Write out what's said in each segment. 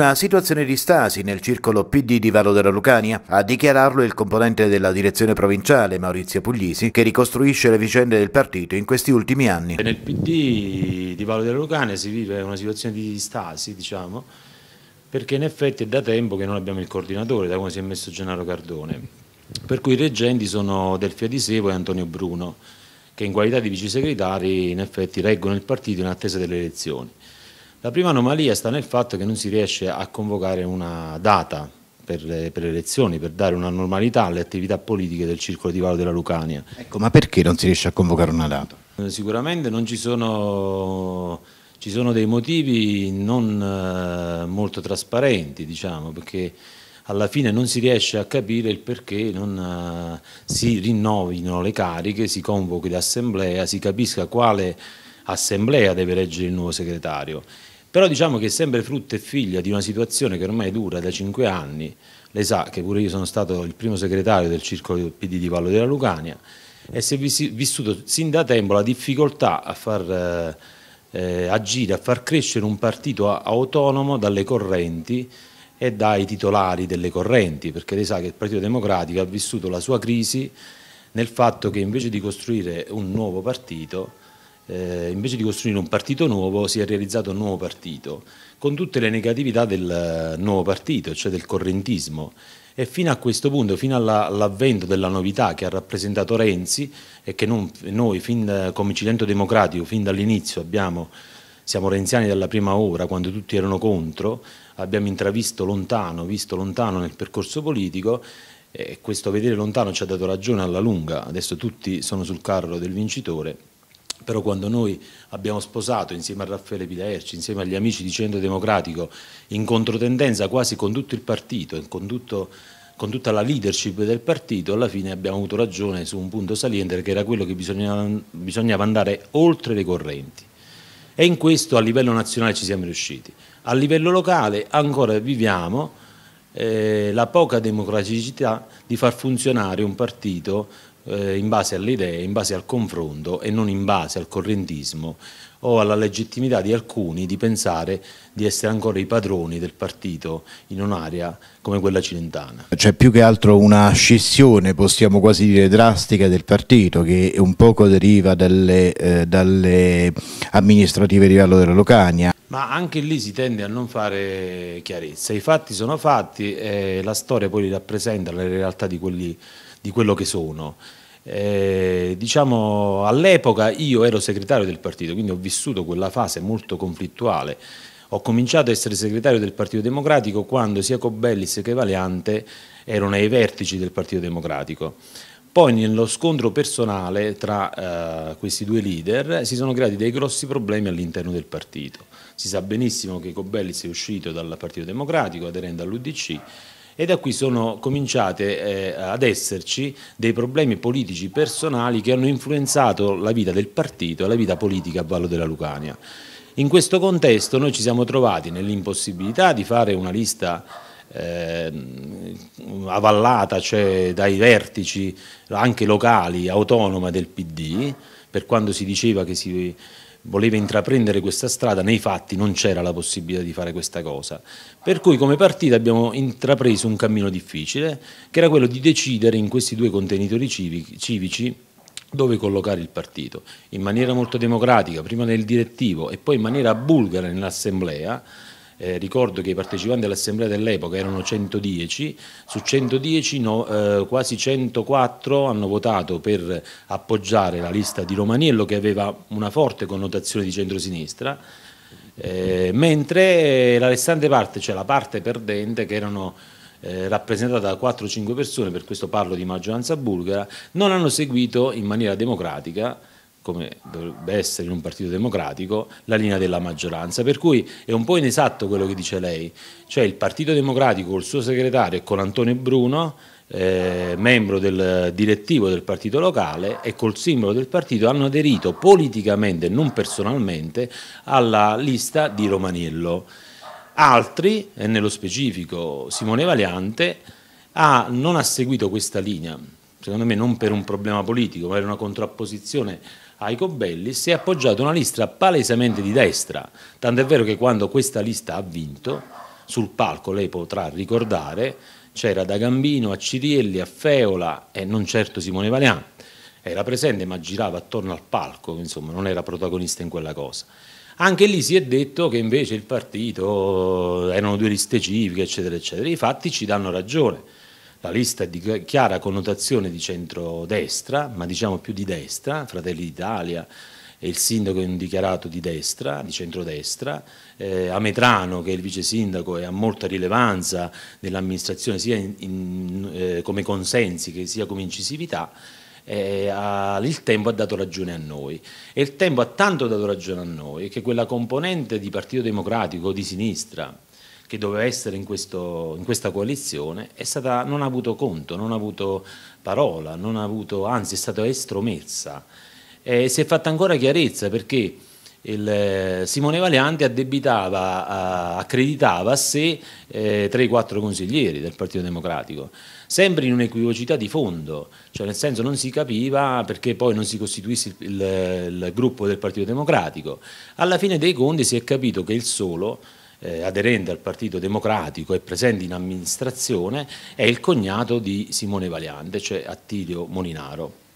una situazione di stasi nel circolo PD di Vallo della Lucania, a dichiararlo il componente della direzione provinciale Maurizio Puglisi, che ricostruisce le vicende del partito in questi ultimi anni. Nel PD di Vallo della Lucania si vive una situazione di stasi, diciamo, perché in effetti è da tempo che non abbiamo il coordinatore, da come si è messo Gennaro Cardone. Per cui i reggenti sono Delfia Di Sevo e Antonio Bruno, che in qualità di vice segretari in effetti reggono il partito in attesa delle elezioni. La prima anomalia sta nel fatto che non si riesce a convocare una data per le, per le, elezioni, per dare una normalità alle attività politiche del circolo di Valo della Lucania. Ecco, ma perché non si riesce a convocare una data? Eh, sicuramente non ci sono, ci sono dei motivi non eh, molto trasparenti, diciamo, perché alla fine non si riesce a capire il perché non eh, si rinnovino le cariche, si convochi l'assemblea, si capisca quale assemblea deve eleggere il nuovo segretario. Però diciamo che è sempre frutta e figlia di una situazione che ormai dura da cinque anni, lei sa che pure io sono stato il primo segretario del circolo PD di Vallo della Lucania e si è vissuto sin da tempo la difficoltà a far eh, eh agire, a far crescere un partito autonomo dalle correnti e dai titolari delle correnti, perché lei sa che il Partito Democratico ha vissuto la sua crisi nel fatto che invece di costruire un nuovo partito eh, invece di costruire un partito nuovo si è realizzato un nuovo partito, con tutte le negatività del eh, nuovo partito, cioè del correntismo. E fino a questo punto, fino all'avvento della novità che ha rappresentato Renzi e che non, noi fin, eh, come Cilento Democratico fin dall'inizio abbiamo siamo renziani dalla prima ora, quando tutti erano contro, abbiamo intravisto lontano, visto lontano nel percorso politico e questo vedere lontano ci ha dato ragione alla lunga, adesso tutti sono sul carro del vincitore però quando noi abbiamo sposato insieme a Raffaele Pilaerci, insieme agli amici di Centro Democratico, in controtendenza quasi con tutto il partito, con, tutto, con tutta la leadership del partito, alla fine abbiamo avuto ragione su un punto saliente che era quello che bisognava, bisognava andare oltre le correnti. E in questo a livello nazionale ci siamo riusciti. A livello locale ancora viviamo eh, la poca democraticità di far funzionare un partito eh, in base alle idee, in base al confronto e non in base al correntismo o alla legittimità di alcuni di pensare di essere ancora i padroni del partito in un'area come quella cilentana. C'è cioè, più che altro una scissione, possiamo quasi dire drastica, del partito che un poco deriva dalle, eh, dalle amministrative di Vallo della Locania. Ma anche lì si tende a non fare chiarezza, i fatti sono fatti e la storia poi li rappresenta la realtà di, quelli, di quello che sono. Eh, diciamo, all'epoca io ero segretario del partito, quindi ho vissuto quella fase molto conflittuale. Ho cominciato a essere segretario del Partito Democratico quando sia Cobellis che Valiante erano ai vertici del Partito Democratico. Poi nello scontro personale tra eh, questi due leader si sono creati dei grossi problemi all'interno del partito. Si sa benissimo che Cobellis è uscito dal Partito Democratico aderendo all'UDC e da qui sono cominciate eh, ad esserci dei problemi politici personali che hanno influenzato la vita del partito e la vita politica a Vallo della Lucania. In questo contesto noi ci siamo trovati nell'impossibilità di fare una lista eh, avallata cioè dai vertici anche locali, autonoma del PD, per quando si diceva che si voleva intraprendere questa strada, nei fatti non c'era la possibilità di fare questa cosa. Per cui come partita abbiamo intrapreso un cammino difficile, che era quello di decidere in questi due contenitori civici dove collocare il partito, in maniera molto democratica, prima nel direttivo e poi in maniera bulgara nell'assemblea, eh, ricordo che i partecipanti all'assemblea dell'epoca erano 110, su 110 no, eh, quasi 104 hanno votato per appoggiare la lista di Romaniello che aveva una forte connotazione di centrosinistra, eh, mentre la restante parte, cioè la parte perdente che erano eh, rappresentata da 4-5 persone, per questo parlo di maggioranza bulgara, non hanno seguito in maniera democratica come dovrebbe essere in un partito democratico, la linea della maggioranza. Per cui è un po' inesatto quello che dice lei, cioè il Partito Democratico col suo segretario e con Antonio Bruno, eh, membro del direttivo del partito locale e col simbolo del partito hanno aderito politicamente, non personalmente, alla lista di Romaniello. Altri, e nello specifico Simone Valiante, ha, non ha seguito questa linea, secondo me non per un problema politico, ma per una contrapposizione ai Cobbelli si è appoggiata una lista palesemente di destra, tant'è vero che quando questa lista ha vinto, sul palco lei potrà ricordare, c'era da Gambino a Cirielli, a Feola e non certo Simone Valian. Era presente ma girava attorno al palco, insomma non era protagonista in quella cosa. Anche lì si è detto che invece il partito erano due liste civiche, eccetera, eccetera. I fatti ci danno ragione la lista è di chiara connotazione di centrodestra, ma diciamo più di destra, Fratelli d'Italia e il sindaco è un dichiarato di destra, di centrodestra, eh, Ametrano che è il vice sindaco e ha molta rilevanza nell'amministrazione sia in, in, eh, come consensi che sia come incisività, eh, il tempo ha dato ragione a noi e il tempo ha tanto dato ragione a noi che quella componente di partito democratico di sinistra che doveva essere in, questo, in questa coalizione, stata, non ha avuto conto, non ha avuto parola, ha avuto, anzi è stata estromessa. Eh, si è fatta ancora chiarezza perché il, eh, Simone Valianti addebitava, eh, accreditava a sé eh, 3-4 consiglieri del Partito Democratico, sempre in un'equivocità di fondo, cioè nel senso non si capiva perché poi non si costituisse il, il, il gruppo del Partito Democratico. Alla fine dei conti si è capito che il solo eh, aderente al Partito Democratico e presente in amministrazione, è il cognato di Simone Valiante, cioè Attilio Molinaro.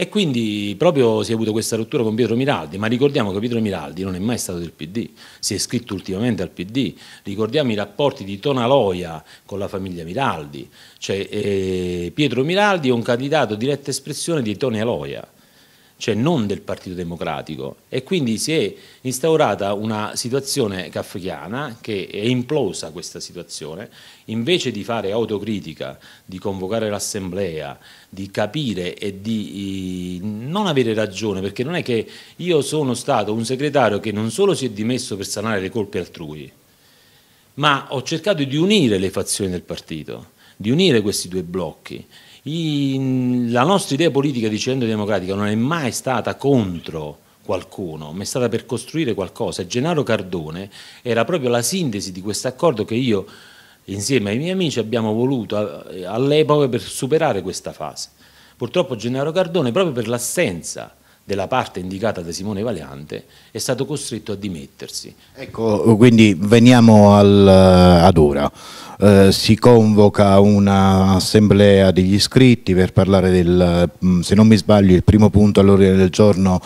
E quindi proprio si è avuto questa rottura con Pietro Miraldi, ma ricordiamo che Pietro Miraldi non è mai stato del PD, si è iscritto ultimamente al PD, ricordiamo i rapporti di Tonaloia con la famiglia Miraldi, cioè eh, Pietro Miraldi è un candidato diretta espressione di Tonaloia, cioè non del Partito Democratico. E quindi si è instaurata una situazione kafkiana che è implosa questa situazione, invece di fare autocritica, di convocare l'assemblea, di capire e di non avere ragione, perché non è che io sono stato un segretario che non solo si è dimesso per sanare le colpe altrui, ma ho cercato di unire le fazioni del partito, di unire questi due blocchi i, la nostra idea politica di centro democratica non è mai stata contro qualcuno, ma è stata per costruire qualcosa. Gennaro Cardone era proprio la sintesi di questo accordo che io insieme ai miei amici abbiamo voluto all'epoca per superare questa fase. Purtroppo Gennaro Cardone, proprio per l'assenza della parte indicata da Simone Valiante è stato costretto a dimettersi. Ecco, quindi veniamo al, eh, ad ora. Eh, si convoca un'assemblea degli iscritti per parlare del, mm, se non mi sbaglio, il primo punto all'ordine del giorno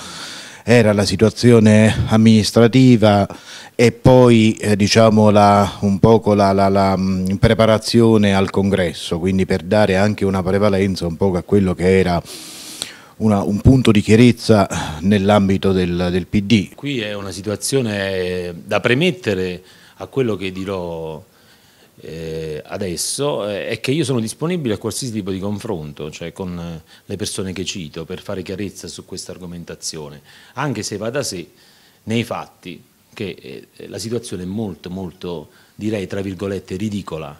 era la situazione amministrativa e poi eh, diciamo la, un poco la, la, la, mm, preparazione al congresso, quindi per dare anche una prevalenza un po' a quello che era una, un punto di chiarezza nell'ambito del, del PD. Qui è una situazione eh, da premettere a quello che dirò eh, adesso eh, è che io sono disponibile a qualsiasi tipo di confronto, cioè con eh, le persone che cito, per fare chiarezza su questa argomentazione, anche se va da sé nei fatti che la situazione è molto, molto, direi tra virgolette, ridicola,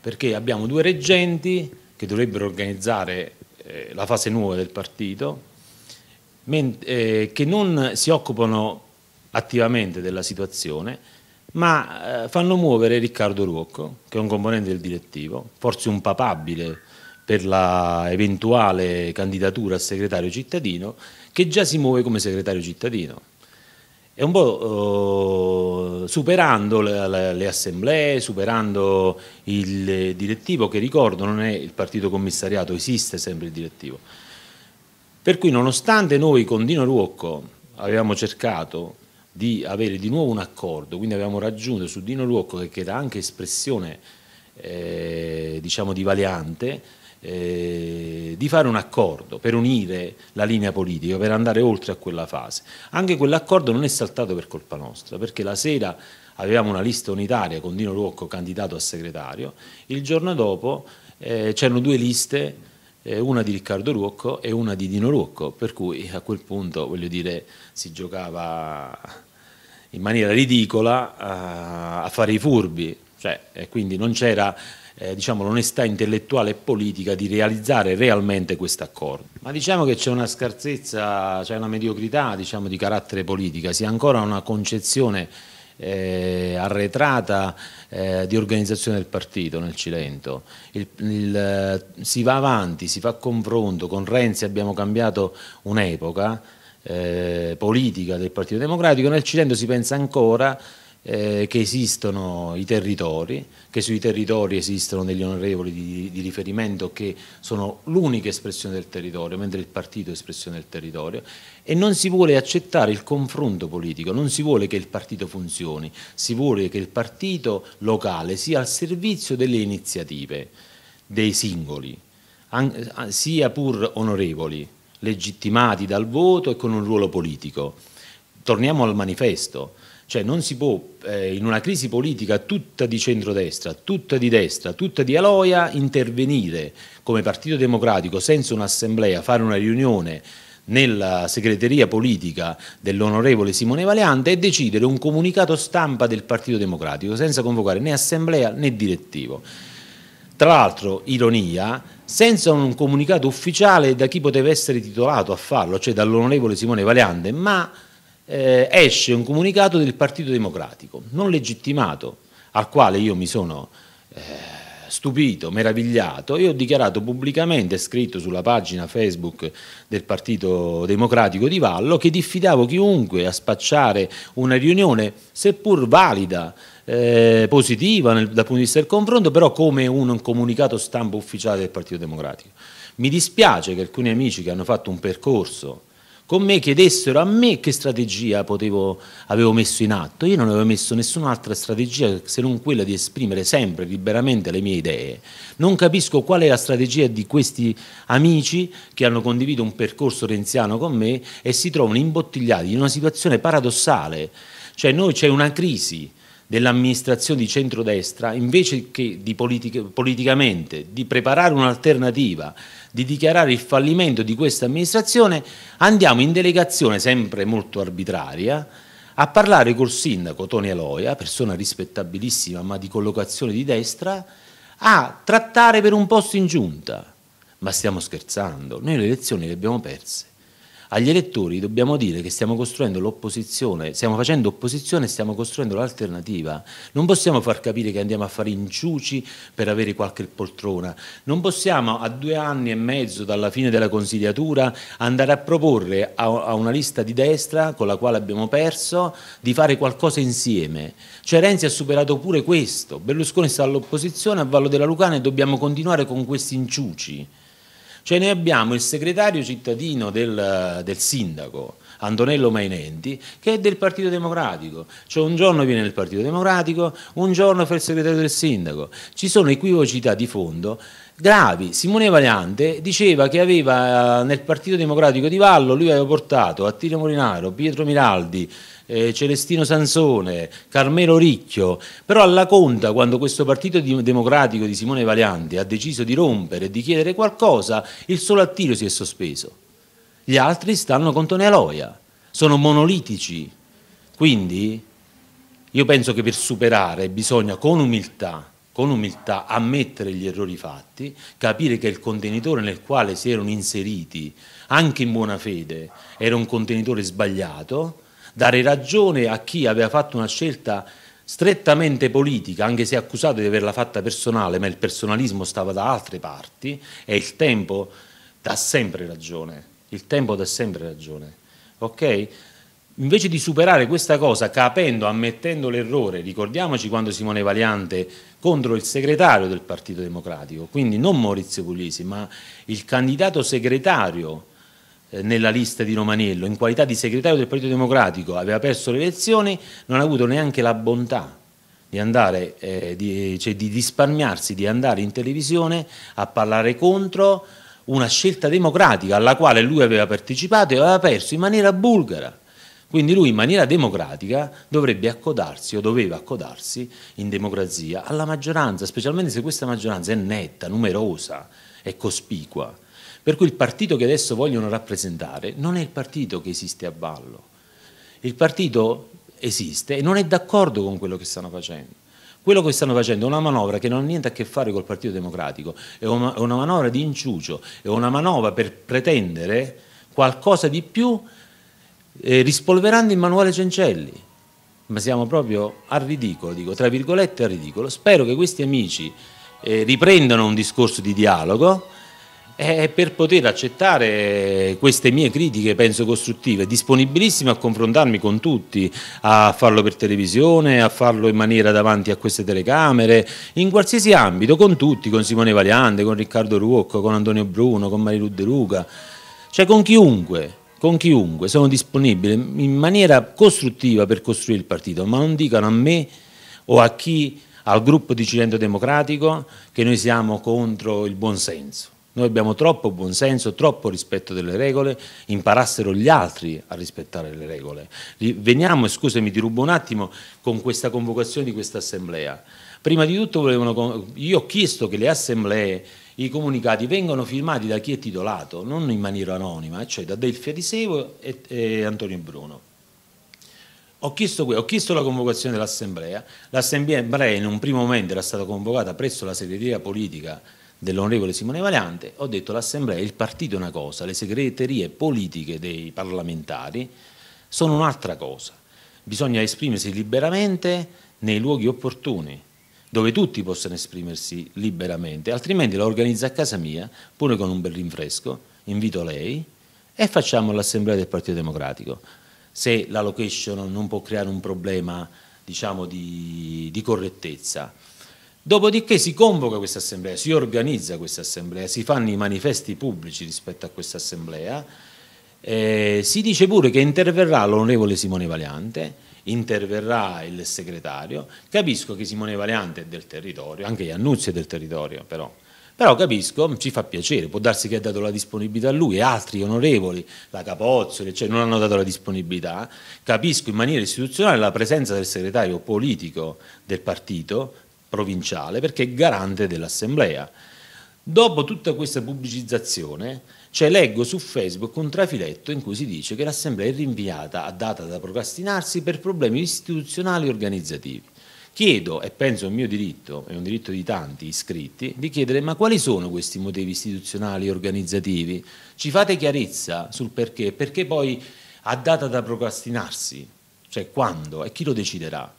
perché abbiamo due reggenti che dovrebbero organizzare eh, la fase nuova del partito, eh, che non si occupano attivamente della situazione, ma eh, fanno muovere Riccardo Ruocco, che è un componente del direttivo, forse un papabile per l'eventuale candidatura a segretario cittadino, che già si muove come segretario cittadino è un po' eh, superando le, le, le, assemblee, superando il direttivo che ricordo non è il partito commissariato, esiste sempre il direttivo. Per cui nonostante noi con Dino Ruocco avevamo cercato di avere di nuovo un accordo, quindi abbiamo raggiunto su Dino Ruocco che era anche espressione eh, diciamo di Valeante, eh, di fare un accordo per unire la linea politica, per andare oltre a quella fase. Anche quell'accordo non è saltato per colpa nostra, perché la sera avevamo una lista unitaria con Dino Rocco candidato a segretario, il giorno dopo eh, c'erano due liste eh, una di Riccardo Ruocco e una di Dino Ruocco, per cui a quel punto voglio dire si giocava in maniera ridicola eh, a fare i furbi, cioè, quindi non c'era eh, diciamo, l'onestà intellettuale e politica di realizzare realmente questo accordo. Ma diciamo che c'è una scarsezza, c'è una mediocrità diciamo, di carattere politica, si ha ancora una concezione eh, arretrata eh, di organizzazione del partito nel Cilento. Il, il, eh, si va avanti, si fa confronto, con Renzi abbiamo cambiato un'epoca eh, politica del Partito Democratico, nel Cilento si pensa ancora eh, che esistono i territori, che sui territori esistono degli onorevoli di, di riferimento che sono l'unica espressione del territorio, mentre il partito è espressione del territorio, e non si vuole accettare il confronto politico, non si vuole che il partito funzioni, si vuole che il partito locale sia al servizio delle iniziative dei singoli, sia pur onorevoli, legittimati dal voto e con un ruolo politico. Torniamo al manifesto. Cioè non si può, eh, in una crisi politica tutta di centrodestra, tutta di destra, tutta di Aloia, intervenire come Partito Democratico senza un'assemblea, fare una riunione nella segreteria politica dell'onorevole Simone Valiante e decidere un comunicato stampa del Partito Democratico senza convocare né assemblea né direttivo. Tra l'altro, ironia, senza un comunicato ufficiale da chi poteva essere titolato a farlo, cioè dall'onorevole Simone Valiante, ma eh, esce un comunicato del Partito Democratico, non legittimato, al quale io mi sono eh, stupito, meravigliato e ho dichiarato pubblicamente, scritto sulla pagina Facebook del Partito Democratico di Vallo, che diffidavo chiunque a spacciare una riunione, seppur valida, eh, positiva nel, dal punto di vista del confronto, però come un, un comunicato stampa ufficiale del Partito Democratico. Mi dispiace che alcuni amici che hanno fatto un percorso con me chiedessero a me che strategia potevo, avevo messo in atto. Io non avevo messo nessun'altra strategia se non quella di esprimere sempre liberamente le mie idee. Non capisco qual è la strategia di questi amici che hanno condiviso un percorso renziano con me e si trovano imbottigliati in una situazione paradossale. Cioè noi c'è una crisi dell'amministrazione di centrodestra, invece che di politica, politicamente di preparare un'alternativa, di dichiarare il fallimento di questa amministrazione, andiamo in delegazione sempre molto arbitraria a parlare col sindaco Toni Aloia, persona rispettabilissima ma di collocazione di destra, a trattare per un posto in giunta. Ma stiamo scherzando, noi le elezioni le abbiamo perse. Agli elettori dobbiamo dire che stiamo costruendo l'opposizione, stiamo facendo opposizione e stiamo costruendo l'alternativa. Non possiamo far capire che andiamo a fare inciuci per avere qualche poltrona. Non possiamo a due anni e mezzo dalla fine della consigliatura andare a proporre a una lista di destra con la quale abbiamo perso di fare qualcosa insieme. Cioè Renzi ha superato pure questo. Berlusconi sta all'opposizione a Vallo della Lucana e dobbiamo continuare con questi inciuci. Cioè noi abbiamo il segretario cittadino del, del sindaco, Antonello Mainenti, che è del Partito Democratico. Cioè un giorno viene nel Partito Democratico, un giorno fa il segretario del sindaco. Ci sono equivocità di fondo gravi. Simone Valiante diceva che aveva eh, nel Partito Democratico di Vallo, lui aveva portato Attilio Molinaro, Pietro Miraldi, eh, Celestino Sansone, Carmelo Ricchio, però alla conta quando questo partito democratico di Simone Valiante ha deciso di rompere e di chiedere qualcosa, il solo Attilio si è sospeso. Gli altri stanno con Tone Aloia, sono monolitici. Quindi io penso che per superare bisogna con umiltà con umiltà ammettere gli errori fatti, capire che il contenitore nel quale si erano inseriti, anche in buona fede, era un contenitore sbagliato, dare ragione a chi aveva fatto una scelta strettamente politica, anche se accusato di averla fatta personale, ma il personalismo stava da altre parti e il tempo dà sempre ragione, il tempo dà sempre ragione, ok? Invece di superare questa cosa capendo, ammettendo l'errore, ricordiamoci quando Simone Valiante contro il segretario del Partito Democratico, quindi non Maurizio Puglisi, ma il candidato segretario eh, nella lista di Romanello, in qualità di segretario del Partito Democratico, aveva perso le elezioni, non ha avuto neanche la bontà di, andare, eh, di, cioè, di risparmiarsi di andare in televisione a parlare contro una scelta democratica alla quale lui aveva partecipato e aveva perso in maniera bulgara. Quindi lui in maniera democratica dovrebbe accodarsi o doveva accodarsi in democrazia alla maggioranza, specialmente se questa maggioranza è netta, numerosa, è cospicua. Per cui il partito che adesso vogliono rappresentare non è il partito che esiste a ballo. Il partito esiste e non è d'accordo con quello che stanno facendo. Quello che stanno facendo è una manovra che non ha niente a che fare col Partito Democratico, è una, manovra di inciucio, è una manovra per pretendere qualcosa di più eh, rispolverando il manuale Cencelli. Ma siamo proprio al ridicolo, dico tra virgolette al ridicolo. Spero che questi amici eh, riprendano un discorso di dialogo e eh, per poter accettare queste mie critiche, penso costruttive, disponibilissimo a confrontarmi con tutti, a farlo per televisione, a farlo in maniera davanti a queste telecamere, in qualsiasi ambito, con tutti, con Simone Valiante, con Riccardo Ruocco, con Antonio Bruno, con Marilu De Luca, cioè con chiunque con chiunque, sono disponibile in maniera costruttiva per costruire il partito, ma non dicano a me o a chi, al gruppo di Cilento Democratico, che noi siamo contro il buonsenso. Noi abbiamo troppo buonsenso, troppo rispetto delle regole, imparassero gli altri a rispettare le regole. Veniamo, scusami, ti rubo un attimo, con questa convocazione di questa assemblea. Prima di tutto volevano, io ho chiesto che le assemblee i comunicati vengono firmati da chi è titolato, non in maniera anonima, cioè da Delfia Di Sevo e, e Antonio Bruno. Ho chiesto, ho chiesto, la convocazione dell'Assemblea, l'Assemblea in un primo momento era stata convocata presso la segreteria politica dell'onorevole Simone Valiante, ho detto l'Assemblea, il partito è una cosa, le segreterie politiche dei parlamentari sono un'altra cosa, bisogna esprimersi liberamente nei luoghi opportuni, dove tutti possano esprimersi liberamente, altrimenti la organizzo a casa mia, pure con un bel rinfresco, invito lei e facciamo l'assemblea del Partito Democratico. Se la location non può creare un problema diciamo, di, di correttezza. Dopodiché si convoca questa assemblea, si organizza questa assemblea, si fanno i manifesti pubblici rispetto a questa assemblea, eh, si dice pure che interverrà l'onorevole Simone Valiante, interverrà il segretario, capisco che Simone Valiante è del territorio, anche Iannuzzi è del territorio però, però capisco, ci fa piacere, può darsi che ha dato la disponibilità a lui e altri onorevoli, la Capozzoli, cioè non hanno dato la disponibilità, capisco in maniera istituzionale la presenza del segretario politico del partito provinciale perché è garante dell'assemblea. Dopo tutta questa pubblicizzazione cioè leggo su Facebook un trafiletto in cui si dice che l'assemblea è rinviata a data da procrastinarsi per problemi istituzionali e organizzativi. Chiedo, e penso è un mio diritto, è un diritto di tanti iscritti, di chiedere ma quali sono questi motivi istituzionali e organizzativi? Ci fate chiarezza sul perché? Perché poi a data da procrastinarsi? Cioè quando? E chi lo deciderà?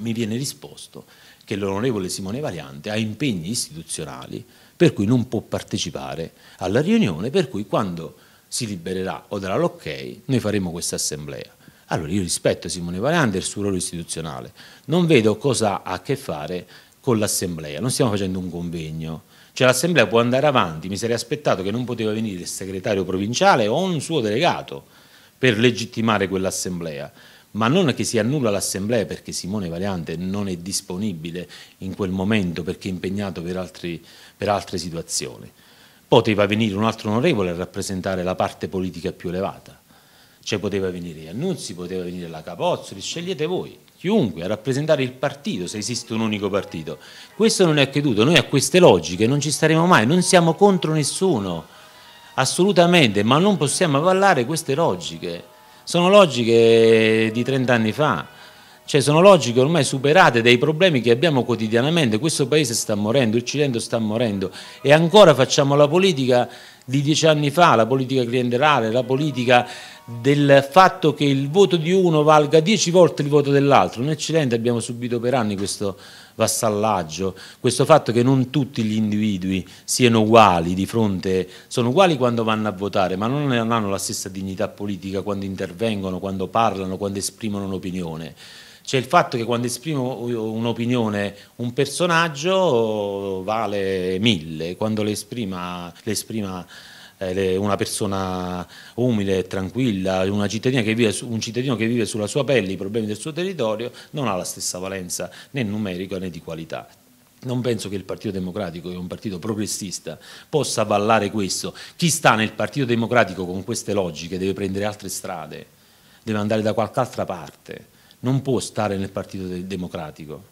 Mi viene risposto che l'onorevole Simone Variante ha impegni istituzionali per cui non può partecipare alla riunione, per cui quando si libererà o darà l'ok noi faremo questa assemblea. Allora io rispetto Simone Valeande e il suo ruolo istituzionale, non vedo cosa ha a che fare con l'assemblea, non stiamo facendo un convegno, cioè l'assemblea può andare avanti, mi sarei aspettato che non poteva venire il segretario provinciale o un suo delegato per legittimare quell'assemblea, ma non che si annulla l'assemblea perché Simone Variante non è disponibile in quel momento perché è impegnato per, altri, per altre situazioni. Poteva venire un altro onorevole a rappresentare la parte politica più elevata, cioè poteva venire Annunzi, poteva venire la Capozzoli, scegliete voi, chiunque, a rappresentare il partito se esiste un unico partito. Questo non è accaduto, noi a queste logiche non ci staremo mai, non siamo contro nessuno, assolutamente, ma non possiamo avallare queste logiche sono logiche di 30 anni fa, cioè sono logiche ormai superate dai problemi che abbiamo quotidianamente, questo paese sta morendo, il Cilento sta morendo e ancora facciamo la politica di dieci anni fa, la politica clientelare, la politica del fatto che il voto di uno valga dieci volte il voto dell'altro, nel Cilento abbiamo subito per anni questo problema vassallaggio, questo fatto che non tutti gli individui siano uguali di fronte, sono uguali quando vanno a votare, ma non hanno la stessa dignità politica quando intervengono, quando parlano, quando esprimono un'opinione. C'è il fatto che quando esprimo un'opinione un personaggio vale mille, quando l'esprima eh, una persona umile e tranquilla, un cittadino che vive sulla sua pelle i problemi del suo territorio, non ha la stessa valenza né numerica né di qualità. Non penso che il Partito Democratico, che è un partito progressista, possa avallare questo. Chi sta nel Partito Democratico con queste logiche deve prendere altre strade, deve andare da qualche altra parte, non può stare nel Partito Democratico.